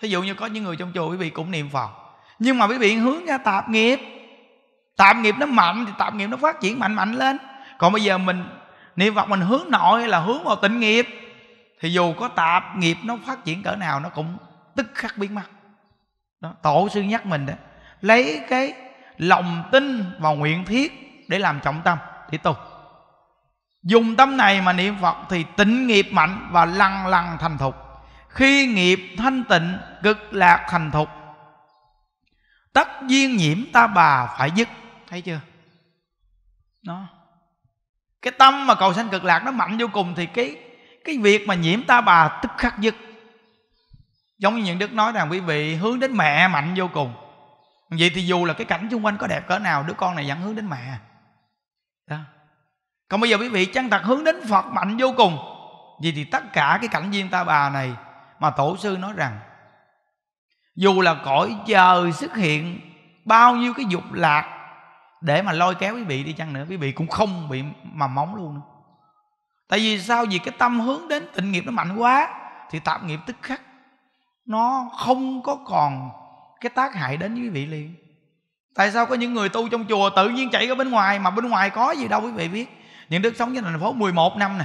thí dụ như có những người trong chùa quý vị cũng niệm phật nhưng mà quý vị hướng ra tạp nghiệp tạp nghiệp nó mạnh thì tạp nghiệp nó phát triển mạnh mạnh lên còn bây giờ mình niệm phật mình hướng nội hay là hướng vào tịnh nghiệp thì dù có tạp nghiệp nó phát triển cỡ nào nó cũng tức khắc biến mất đó, tổ sư nhắc mình đó lấy cái lòng tin và nguyện thiết để làm trọng tâm để tu dùng tâm này mà niệm phật thì tịnh nghiệp mạnh và lăng lăng thành thục khi nghiệp thanh tịnh cực lạc thành thục tất duyên nhiễm ta bà phải dứt thấy chưa nó cái tâm mà cầu sanh cực lạc nó mạnh vô cùng thì cái cái việc mà nhiễm ta bà tức khắc dứt giống như những đức nói rằng quý vị hướng đến mẹ mạnh vô cùng vậy thì dù là cái cảnh xung quanh có đẹp cỡ nào đứa con này vẫn hướng đến mẹ đó còn bây giờ quý vị chăng thật hướng đến phật mạnh vô cùng vậy thì tất cả cái cảnh viên ta bà này mà tổ sư nói rằng dù là cõi trời xuất hiện bao nhiêu cái dục lạc để mà lôi kéo quý vị đi chăng nữa quý vị cũng không bị mầm móng luôn nữa tại vì sao vì cái tâm hướng đến tịnh nghiệp nó mạnh quá thì tạp nghiệp tức khắc nó không có còn cái tác hại đến với vị liền tại sao có những người tu trong chùa tự nhiên chạy ra bên ngoài mà bên ngoài có gì đâu quý vị biết những đức sống trên thành phố 11 năm nè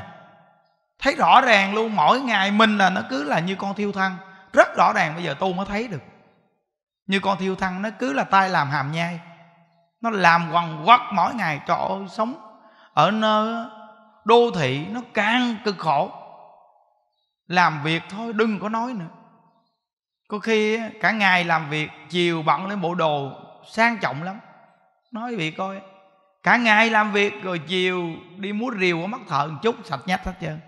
thấy rõ ràng luôn mỗi ngày mình là nó cứ là như con thiêu thân rất rõ ràng bây giờ tu mới thấy được như con thiêu thân nó cứ là tay làm hàm nhai nó làm quằn quắc mỗi ngày trời ơi sống ở nơi đô thị nó càng cực khổ làm việc thôi đừng có nói nữa có khi cả ngày làm việc chiều bận lên bộ đồ sang trọng lắm nói vị coi cả ngày làm việc rồi chiều đi múa rìu ở mắt thợ một chút sạch nhách hết trơn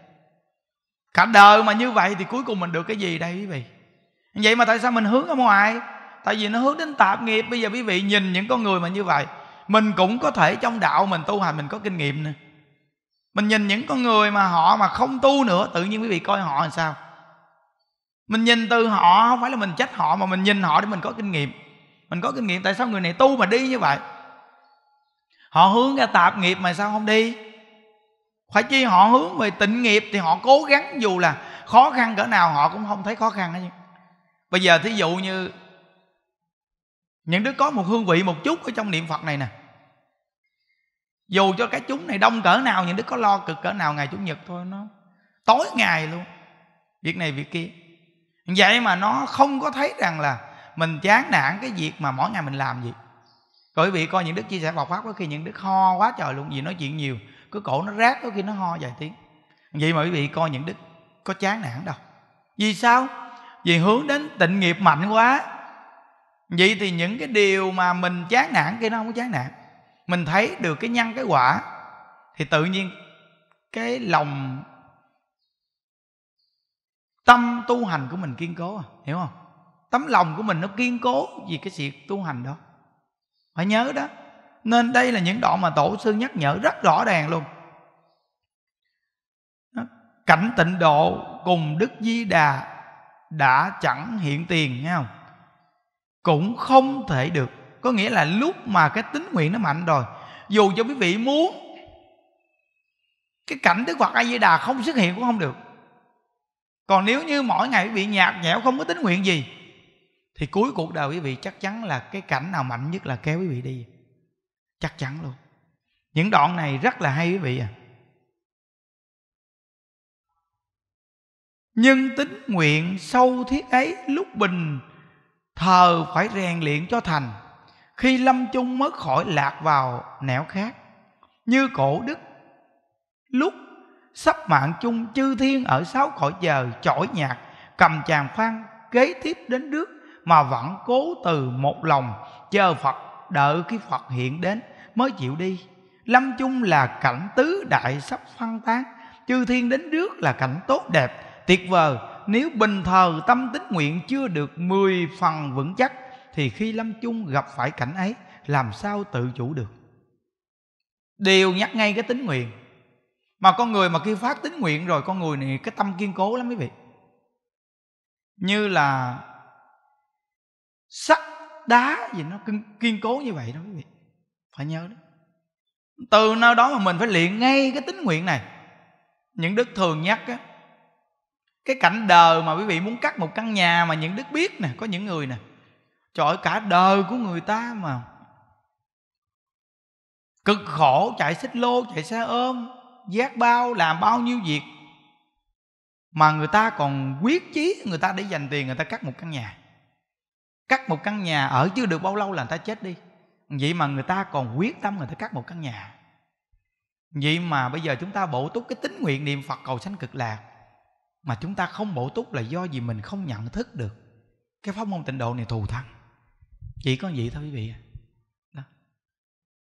cả đời mà như vậy thì cuối cùng mình được cái gì đây quý vị vậy mà tại sao mình hướng ở ngoài tại vì nó hướng đến tạp nghiệp bây giờ quý vị nhìn những con người mà như vậy mình cũng có thể trong đạo mình tu hành mình có kinh nghiệm nè mình nhìn những con người mà họ mà không tu nữa tự nhiên quý vị coi họ làm sao mình nhìn từ họ không phải là mình trách họ mà mình nhìn họ để mình có kinh nghiệm mình có kinh nghiệm tại sao người này tu mà đi như vậy họ hướng ra tạp nghiệp mà sao không đi phải chi họ hướng về tịnh nghiệp thì họ cố gắng dù là khó khăn cỡ nào họ cũng không thấy khó khăn hết bây giờ thí dụ như những đứa có một hương vị một chút ở trong niệm phật này nè dù cho cái chúng này đông cỡ nào những đứa có lo cực cỡ nào ngày chủ nhật thôi nó tối ngày luôn việc này việc kia vậy mà nó không có thấy rằng là mình chán nản cái việc mà mỗi ngày mình làm gì Cậu quý vị coi những đức chia sẻ Phật phát có khi những đức ho quá trời luôn vì nói chuyện nhiều cứ cổ nó rát có khi nó ho vài tiếng vậy mà quý vị coi những đức có chán nản đâu vì sao vì hướng đến tịnh nghiệp mạnh quá vậy thì những cái điều mà mình chán nản kia nó không có chán nản mình thấy được cái nhân cái quả thì tự nhiên cái lòng tâm tu hành của mình kiên cố à, hiểu không tấm lòng của mình nó kiên cố vì cái sự tu hành đó phải nhớ đó nên đây là những đoạn mà tổ sư nhắc nhở rất rõ ràng luôn cảnh tịnh độ cùng đức di đà đã chẳng hiện tiền nghe không cũng không thể được có nghĩa là lúc mà cái tính nguyện nó mạnh rồi dù cho quý vị muốn cái cảnh đức phật a di đà không xuất hiện cũng không được còn nếu như mỗi ngày quý vị nhạt nhẽo không có tính nguyện gì thì cuối cuộc đời quý vị chắc chắn là cái cảnh nào mạnh nhất là kéo quý vị đi chắc chắn luôn những đoạn này rất là hay quý vị à nhưng tính nguyện sâu thiết ấy lúc bình thờ phải rèn luyện cho thành khi lâm chung mất khỏi lạc vào nẻo khác như cổ đức lúc sắp mạng chung chư thiên ở sáu cõi giờ chổi nhạc cầm chàng phan kế tiếp đến nước mà vẫn cố từ một lòng chờ phật đợi khi phật hiện đến mới chịu đi lâm chung là cảnh tứ đại sắp phân tán chư thiên đến trước là cảnh tốt đẹp tuyệt vời nếu bình thờ tâm tính nguyện chưa được mười phần vững chắc thì khi lâm chung gặp phải cảnh ấy làm sao tự chủ được đều nhắc ngay cái tính nguyện mà con người mà khi phát tính nguyện rồi con người này cái tâm kiên cố lắm quý vị như là sắt đá gì nó kiên cố như vậy đó quý vị phải nhớ đó từ nơi đó mà mình phải luyện ngay cái tính nguyện này những đức thường nhắc á cái cảnh đời mà quý vị muốn cắt một căn nhà mà những đức biết nè có những người nè trời cả đời của người ta mà cực khổ chạy xích lô chạy xe ôm giác bao làm bao nhiêu việc mà người ta còn quyết chí người ta để dành tiền người ta cắt một căn nhà cắt một căn nhà ở chưa được bao lâu là người ta chết đi vậy mà người ta còn quyết tâm người ta cắt một căn nhà vậy mà bây giờ chúng ta bổ túc cái tín nguyện niệm phật cầu sanh cực lạc mà chúng ta không bổ túc là do gì mình không nhận thức được cái pháp môn tịnh độ này thù thắng chỉ có vậy thôi quý vị à. đó.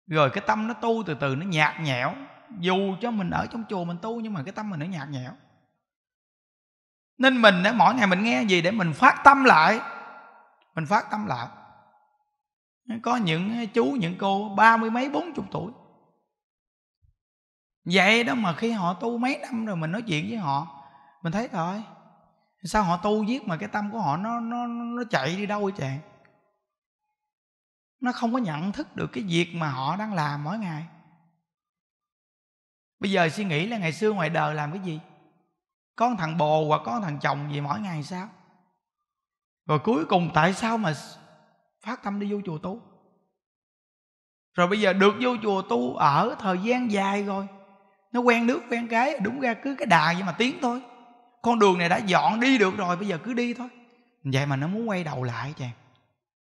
rồi cái tâm nó tu từ từ nó nhạt nhẽo dù cho mình ở trong chùa mình tu nhưng mà cái tâm mình nó nhạt nhẽo nên mình đã mỗi ngày mình nghe gì để mình phát tâm lại mình phát tâm lại có những chú những cô ba mươi mấy bốn chục tuổi vậy đó mà khi họ tu mấy năm rồi mình nói chuyện với họ mình thấy rồi sao họ tu giết mà cái tâm của họ nó nó nó chạy đi đâu vậy chàng nó không có nhận thức được cái việc mà họ đang làm mỗi ngày bây giờ suy nghĩ là ngày xưa ngoài đời làm cái gì Con thằng bồ hoặc con thằng chồng gì mỗi ngày sao rồi cuối cùng tại sao mà phát tâm đi vô chùa tu rồi bây giờ được vô chùa tu ở thời gian dài rồi nó quen nước quen cái đúng ra cứ cái đà vậy mà tiến thôi con đường này đã dọn đi được rồi bây giờ cứ đi thôi vậy mà nó muốn quay đầu lại chàng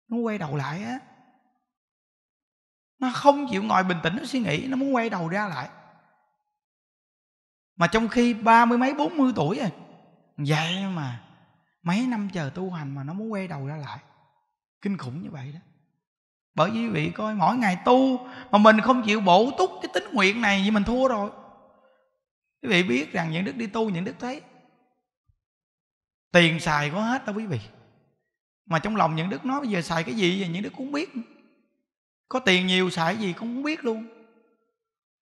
nó quay đầu lại á nó không chịu ngồi bình tĩnh nó suy nghĩ nó muốn quay đầu ra lại mà trong khi ba mươi mấy bốn mươi tuổi rồi vậy mà mấy năm chờ tu hành mà nó muốn quay đầu ra lại kinh khủng như vậy đó bởi vì quý vị coi mỗi ngày tu mà mình không chịu bổ túc cái tính nguyện này thì mình thua rồi quý vị biết rằng những đức đi tu những đức thấy tiền xài có hết đâu quý vị mà trong lòng những đức nói bây giờ xài cái gì và những đức cũng biết nữa có tiền nhiều xài gì cũng không biết luôn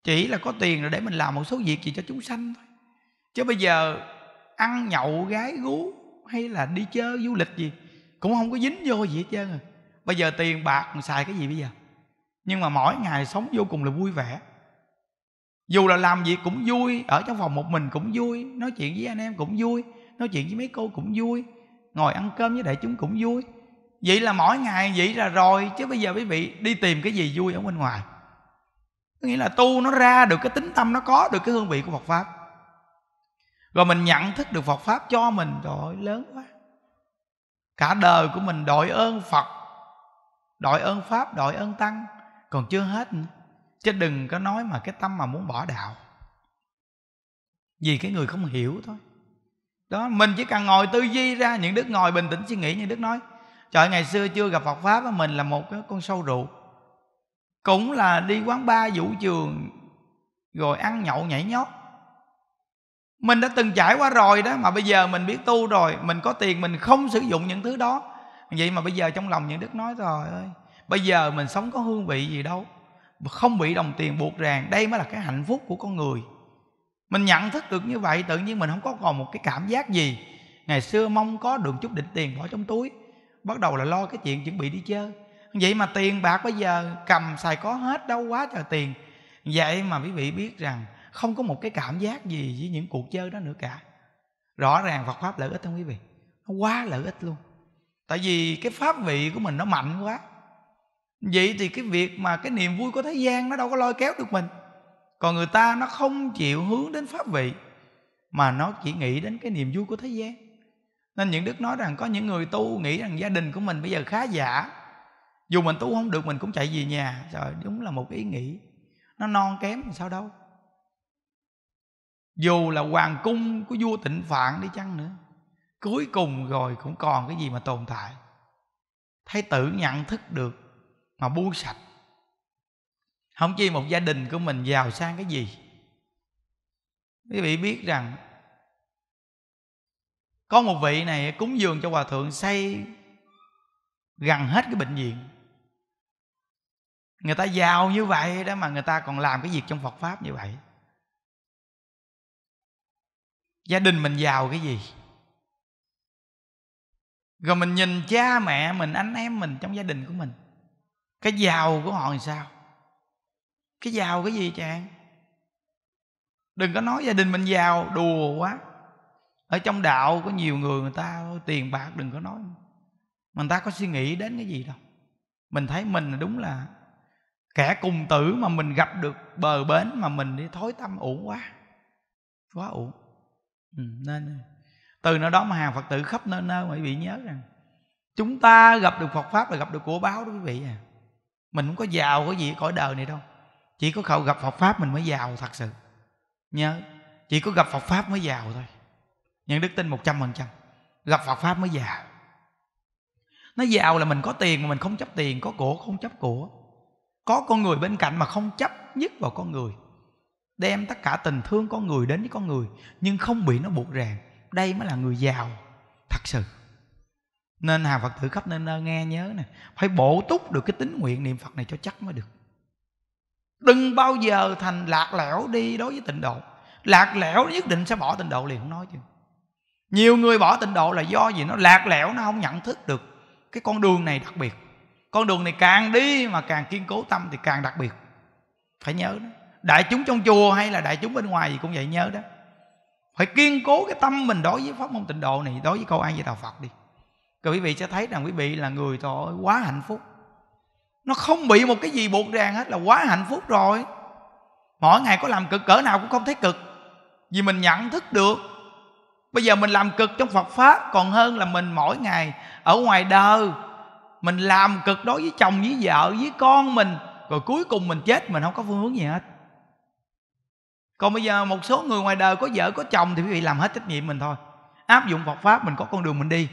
chỉ là có tiền rồi để mình làm một số việc gì cho chúng sanh thôi chứ bây giờ ăn nhậu gái gú hay là đi chơi du lịch gì cũng không có dính vô gì hết trơn rồi à. bây giờ tiền bạc mình xài cái gì bây giờ nhưng mà mỗi ngày sống vô cùng là vui vẻ dù là làm việc cũng vui ở trong phòng một mình cũng vui nói chuyện với anh em cũng vui nói chuyện với mấy cô cũng vui ngồi ăn cơm với đại chúng cũng vui vậy là mỗi ngày vậy là rồi chứ bây giờ quý vị đi tìm cái gì vui ở bên ngoài có nghĩa là tu nó ra được cái tính tâm nó có được cái hương vị của Phật pháp rồi mình nhận thức được Phật pháp cho mình trời ơi lớn quá cả đời của mình đội ơn Phật đội ơn pháp đội ơn tăng còn chưa hết nữa. chứ đừng có nói mà cái tâm mà muốn bỏ đạo vì cái người không hiểu thôi đó mình chỉ cần ngồi tư duy ra những đức ngồi bình tĩnh suy nghĩ như đức nói trời ngày xưa chưa gặp Phật pháp mình là một cái con sâu rượu cũng là đi quán ba vũ trường rồi ăn nhậu nhảy nhót mình đã từng trải qua rồi đó mà bây giờ mình biết tu rồi mình có tiền mình không sử dụng những thứ đó vậy mà bây giờ trong lòng những đức nói rồi ơi bây giờ mình sống có hương vị gì đâu không bị đồng tiền buộc ràng đây mới là cái hạnh phúc của con người mình nhận thức được như vậy tự nhiên mình không có còn một cái cảm giác gì ngày xưa mong có được chút định tiền bỏ trong túi bắt đầu là lo cái chuyện chuẩn bị đi chơi vậy mà tiền bạc bây giờ cầm xài có hết đâu quá trời tiền vậy mà quý vị biết rằng không có một cái cảm giác gì với những cuộc chơi đó nữa cả rõ ràng Phật pháp lợi ích không quý vị nó quá lợi ích luôn tại vì cái pháp vị của mình nó mạnh quá vậy thì cái việc mà cái niềm vui của thế gian nó đâu có lôi kéo được mình còn người ta nó không chịu hướng đến pháp vị mà nó chỉ nghĩ đến cái niềm vui của thế gian nên những đức nói rằng có những người tu nghĩ rằng gia đình của mình bây giờ khá giả dù mình tu không được mình cũng chạy về nhà trời đúng là một ý nghĩ nó non kém sao đâu dù là hoàng cung của vua tịnh phạn đi chăng nữa cuối cùng rồi cũng còn cái gì mà tồn tại thấy tự nhận thức được mà buông sạch không chi một gia đình của mình giàu sang cái gì quý vị biết rằng có một vị này cúng dường cho hòa thượng xây gần hết cái bệnh viện người ta giàu như vậy đó mà người ta còn làm cái việc trong phật pháp như vậy gia đình mình giàu cái gì rồi mình nhìn cha mẹ mình anh em mình trong gia đình của mình cái giàu của họ thì sao cái giàu cái gì chàng đừng có nói gia đình mình giàu đùa quá ở trong đạo có nhiều người người ta tiền bạc đừng có nói mà người ta có suy nghĩ đến cái gì đâu mình thấy mình đúng là kẻ cùng tử mà mình gặp được bờ bến mà mình đi thối tâm uổng quá quá uổng ừ, nên từ nơi đó mà hàng phật tử khắp nơi nơi mà quý vị nhớ rằng chúng ta gặp được phật pháp là gặp được của báo đó quý vị à mình không có giàu có gì cõi đời này đâu chỉ có cậu gặp phật pháp mình mới giàu thật sự nhớ chỉ có gặp phật pháp mới giàu thôi nhưng đức tin một trăm phần trăm gặp phật pháp mới giàu nó giàu là mình có tiền mà mình không chấp tiền có của không chấp của có con người bên cạnh mà không chấp nhất vào con người đem tất cả tình thương con người đến với con người nhưng không bị nó buộc ràng đây mới là người giàu thật sự nên hàng phật tử khắp nên nghe nhớ nè phải bổ túc được cái tín nguyện niệm phật này cho chắc mới được đừng bao giờ thành lạc lẽo đi đối với tịnh độ lạc lẽo nhất định sẽ bỏ tịnh độ liền không nói chứ nhiều người bỏ tịnh độ là do gì nó lạc lẽo nó không nhận thức được cái con đường này đặc biệt con đường này càng đi mà càng kiên cố tâm thì càng đặc biệt phải nhớ đó đại chúng trong chùa hay là đại chúng bên ngoài gì cũng vậy nhớ đó phải kiên cố cái tâm mình đối với pháp môn tịnh độ này đối với câu an với đạo phật đi rồi quý vị sẽ thấy rằng quý vị là người thôi quá hạnh phúc nó không bị một cái gì buộc ràng hết là quá hạnh phúc rồi mỗi ngày có làm cực cỡ nào cũng không thấy cực vì mình nhận thức được bây giờ mình làm cực trong phật pháp còn hơn là mình mỗi ngày ở ngoài đời mình làm cực đối với chồng với vợ với con mình rồi cuối cùng mình chết mình không có phương hướng gì hết còn bây giờ một số người ngoài đời có vợ có chồng thì quý vị làm hết trách nhiệm mình thôi áp dụng phật pháp mình có con đường mình đi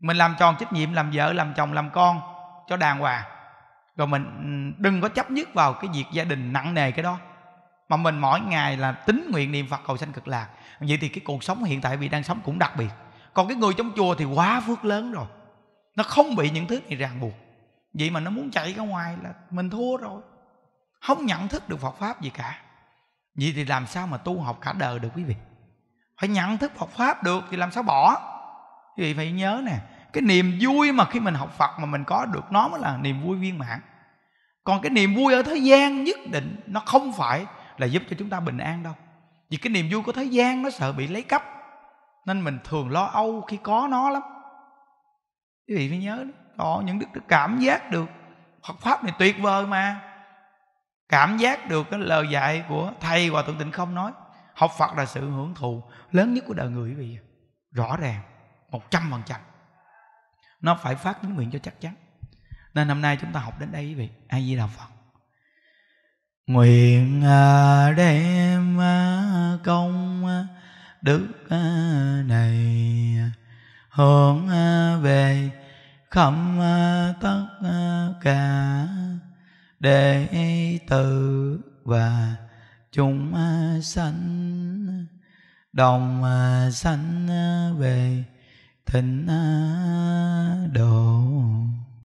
mình làm tròn trách nhiệm làm vợ làm chồng làm con cho đàng hoàng rồi mình ừ, đừng có chấp nhất vào cái việc gia đình nặng nề cái đó mà mình mỗi ngày là tính nguyện niệm phật cầu sanh cực lạc vậy thì cái cuộc sống hiện tại vì đang sống cũng đặc biệt còn cái người trong chùa thì quá phước lớn rồi nó không bị những thứ này ràng buộc vậy mà nó muốn chạy ra ngoài là mình thua rồi không nhận thức được phật pháp gì cả vậy thì làm sao mà tu học cả đời được quý vị phải nhận thức phật pháp được thì làm sao bỏ quý vị phải nhớ nè cái niềm vui mà khi mình học phật mà mình có được nó mới là niềm vui viên mãn còn cái niềm vui ở thế gian nhất định nó không phải là giúp cho chúng ta bình an đâu vì cái niềm vui của thế gian nó sợ bị lấy cắp nên mình thường lo âu khi có nó lắm quý vị phải nhớ đó những đức cảm giác được Phật pháp này tuyệt vời mà cảm giác được cái lời dạy của thầy hòa thượng tịnh không nói học Phật là sự hưởng thụ lớn nhất của đời người quý vị rõ ràng một trăm phần trăm nó phải phát những nguyện cho chắc chắn nên hôm nay chúng ta học đến đây quý vị ai di đà phật nguyện à, đem à, công à, đức này hướng về khắp tất cả đệ tử và chúng sanh đồng sanh về thịnh độ